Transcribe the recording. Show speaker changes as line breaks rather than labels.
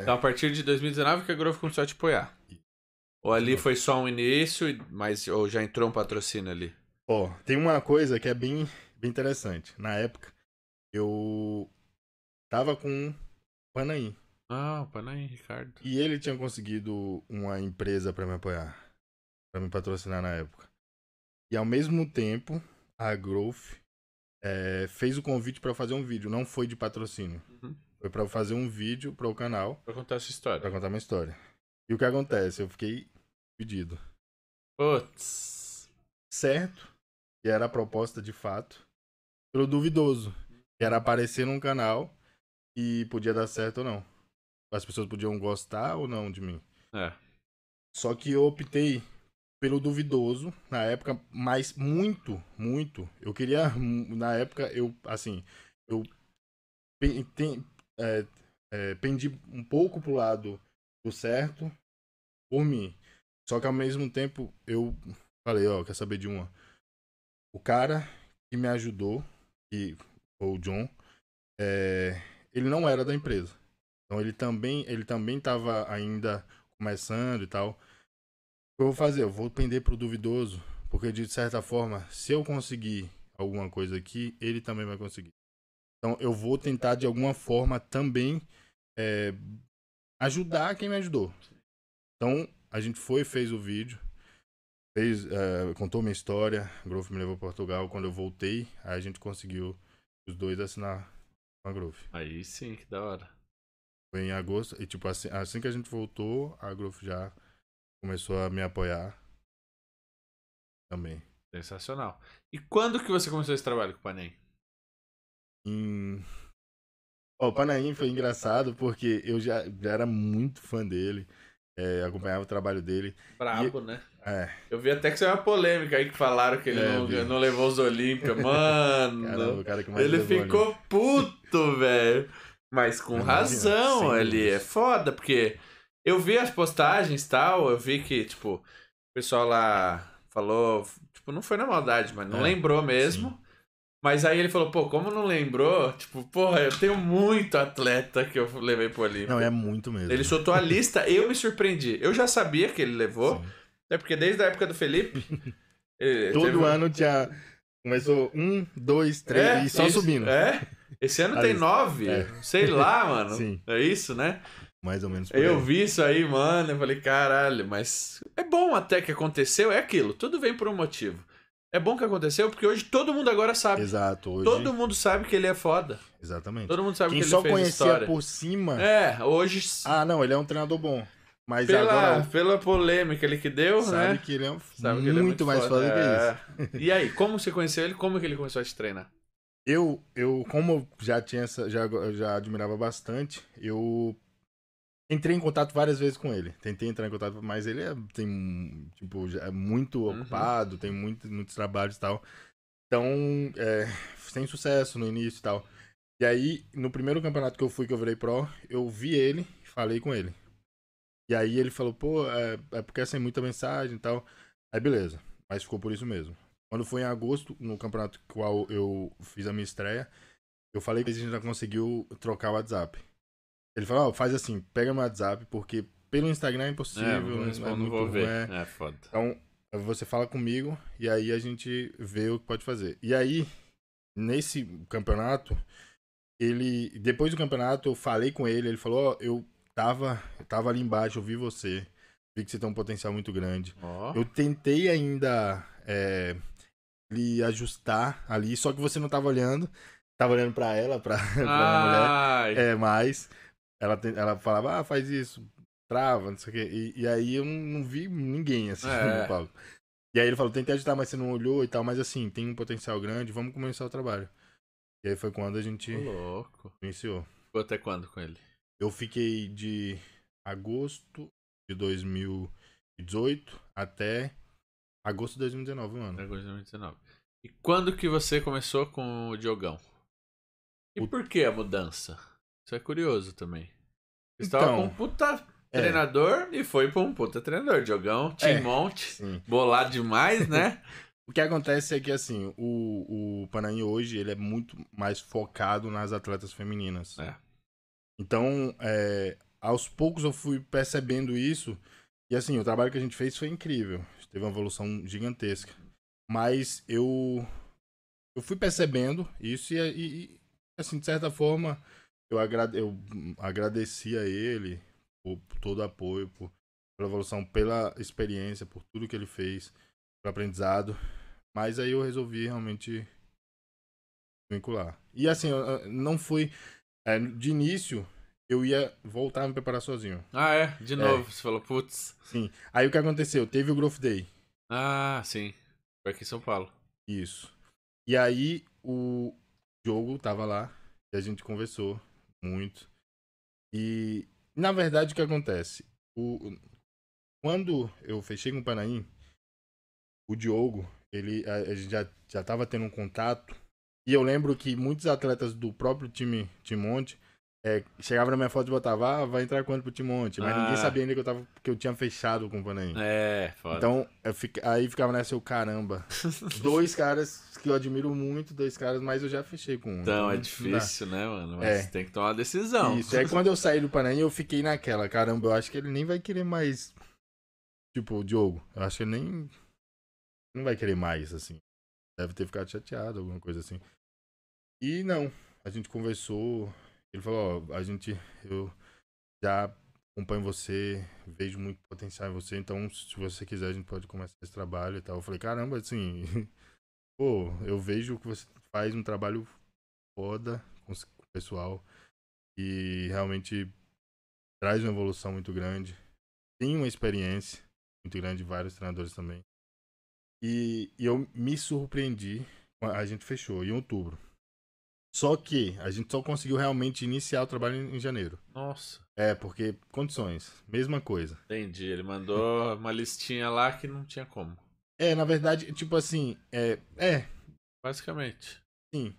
É. Então, a partir de 2019 que a Grove começou a te apoiar. Ou ali foi só um início, mas ou já entrou um patrocínio ali?
Ó, oh, tem uma coisa que é bem, bem interessante. Na época, eu tava com o Panaim. Ah,
o Panaim, Ricardo.
E ele tinha conseguido uma empresa para me apoiar, para me patrocinar na época. E ao mesmo tempo, a Growth eh, é, fez o convite para fazer um vídeo, não foi de patrocínio. Uhum. Foi pra eu fazer um vídeo pro canal. Pra contar essa história. Pra contar uma história. E o que acontece? Eu fiquei pedido. Putz. Certo, que era a proposta de fato, pelo duvidoso. Que era aparecer num canal e podia dar certo ou não. As pessoas podiam gostar ou não de mim. É. Só que eu optei pelo duvidoso na época, mas muito, muito. Eu queria, na época, eu, assim, eu é, é, pendi um pouco pro lado do certo por mim. Só que ao mesmo tempo eu falei, ó, quer saber de uma? O cara que me ajudou, que foi o John, é, ele não era da empresa. Então ele também ele também estava ainda começando e tal. O que eu vou fazer? Eu vou pender pro duvidoso, porque de certa forma, se eu conseguir alguma coisa aqui, ele também vai conseguir. Então eu vou tentar de alguma forma também é, ajudar quem me ajudou. Então a gente foi fez o vídeo, fez, uh, contou minha história, Grove me levou para Portugal. Quando eu voltei, aí a gente conseguiu os dois assinar com a Grove. Aí sim, que da hora. Foi em agosto, e tipo, assim, assim que a gente voltou, a Grove já começou a me apoiar também. Sensacional. E quando que você começou esse trabalho com o Panem? Oh, o é Panaim foi engraçado porque eu já, já era muito fã dele. É, acompanhava o trabalho dele. Brabo, e... né? É. Eu
vi até que isso é uma polêmica aí que falaram que ele é, não, não levou os Olímpicos. Mano, Caramba, o cara que mais ele ficou puto, velho. Mas com razão, não, ele é foda, porque eu vi as postagens tal, eu vi que, tipo, o pessoal lá falou, tipo, não foi na maldade, mas não é, lembrou mesmo. Sim. Mas aí ele falou, pô, como não lembrou? Tipo, porra, eu tenho muito atleta que eu levei pro Olímpico. Não, é
muito mesmo.
Ele soltou a lista, eu me surpreendi. Eu já sabia que ele levou, Sim. é porque desde a época do Felipe. Todo teve...
ano tinha. Começou um, dois, três, é, e só isso, subindo. É?
Esse ano a tem lista. nove. É. Sei lá, mano. Sim. É isso, né? Mais ou menos. eu aí. vi isso aí, mano. Eu falei, caralho, mas é bom até que aconteceu, é aquilo. Tudo vem por um motivo. É bom que aconteceu, porque hoje todo mundo agora sabe. Exato, hoje. Todo mundo sabe que ele é foda. Exatamente. Todo mundo sabe Quem que ele só conhecia por
cima. É, hoje. Ah, não, ele é um treinador bom. Mas pela, agora.
Pela polêmica ele que deu, né? sabe né? Que ele é um... sabe que ele é muito mais foda, foda é... que isso. E aí, como você conheceu ele? Como que ele começou a te treinar?
Eu, eu como já tinha essa, já, já admirava bastante, eu Entrei em contato várias vezes com ele. Tentei entrar em contato, mas ele é, tem, tipo, é muito uhum. ocupado, tem muito, muitos trabalhos e tal. Então, é, sem sucesso no início e tal. E aí, no primeiro campeonato que eu fui, que eu virei pro, eu vi ele e falei com ele. E aí ele falou, pô, é, é porque é sem muita mensagem e tal. Aí beleza, mas ficou por isso mesmo. Quando foi em agosto, no campeonato qual eu fiz a minha estreia, eu falei que a gente já conseguiu trocar o WhatsApp. Ele fala, oh, faz assim, pega meu WhatsApp, porque pelo Instagram é impossível. É, não, é não vou ver. É... é foda. Então, você fala comigo e aí a gente vê o que pode fazer. E aí, nesse campeonato, ele. Depois do campeonato, eu falei com ele, ele falou, ó, oh, eu tava. Eu tava ali embaixo, eu vi você. Vi que você tem um potencial muito grande. Oh. Eu tentei ainda é, lhe ajustar ali, só que você não tava olhando. Tava olhando pra ela, pra, pra mulher. É, mais. Ela, tem, ela falava, ah, faz isso, trava, não sei o quê. E, e aí eu não, vi ninguém assim é. no palco. E aí ele falou, tentei ajudar, mas você não olhou e tal, mas assim, tem um potencial grande, vamos começar o trabalho. E aí foi quando a gente Louco. iniciou. Ficou até quando com ele? Eu fiquei de agosto de 2018 até agosto de 2019, mano. Agosto de 2019. E quando que você começou com o Diogão?
E o... por que a mudança? Isso é curioso também. então, estava com um puta é. treinador e foi para um puta treinador. Diogão, Timonte, é, bolado
demais, né? o que acontece é que, assim, o, o Panani hoje ele é muito mais focado nas atletas femininas. É. Então, é, aos poucos eu fui percebendo isso. E, assim, o trabalho que a gente fez foi incrível. Teve uma evolução gigantesca. Mas eu, eu fui percebendo isso e, e assim, de certa forma eu, agrade, eu agradeci a ele por todo o apoio, por, pela evolução, pela experiência, por tudo que ele fez, pelo aprendizado. Mas aí eu resolvi realmente vincular. E assim, não foi. É, eh, de início, eu ia voltar a me preparar sozinho. Ah, é? De é. novo, é. você falou, putz. Sim. Aí o que aconteceu? Teve o Growth Day.
Ah, sim. Foi aqui em São Paulo.
Isso. E aí o jogo tava lá e a gente conversou muito. E, na verdade, o que acontece? O, quando eu fechei com o Panaim, o Diogo, ele a, a gente já, já tava tendo um contato. E eu lembro que muitos atletas do próprio time Timonte é, chegava na minha foto e botava, ah, vai entrar quanto pro Timonte? Mas ah. ninguém sabia ainda que eu, tava, que eu tinha fechado com o Vanaim. É, foda. Então, fica, aí ficava nessa, eu, caramba. dois caras que eu admiro muito, dois caras, mas eu já fechei com um. Então, então é difícil, né, mano? Mas é.
tem que tomar uma decisão. Isso, aí é quando
eu saí do Paraná, eu fiquei naquela, caramba, eu acho que ele nem vai querer mais. Tipo, o Diogo, eu acho que ele nem. Não vai querer mais, assim. Deve ter ficado chateado, alguma coisa assim. E não, a gente conversou, ele falou, ó, a gente, eu já acompanho você, vejo muito potencial em você, então se você quiser a gente pode começar esse trabalho e tal. Eu falei, caramba, assim, pô, eu vejo que você faz um trabalho foda com o pessoal e realmente traz uma evolução muito grande. Tem uma experiência muito grande, vários treinadores também. E, e eu me surpreendi, a gente fechou em outubro. Só que a gente só conseguiu realmente iniciar o trabalho em, janeiro. Nossa. É, porque condições, mesma coisa.
Entendi, ele mandou uma listinha lá que não tinha como.
É, na verdade, tipo assim, é. é. Basicamente. Sim.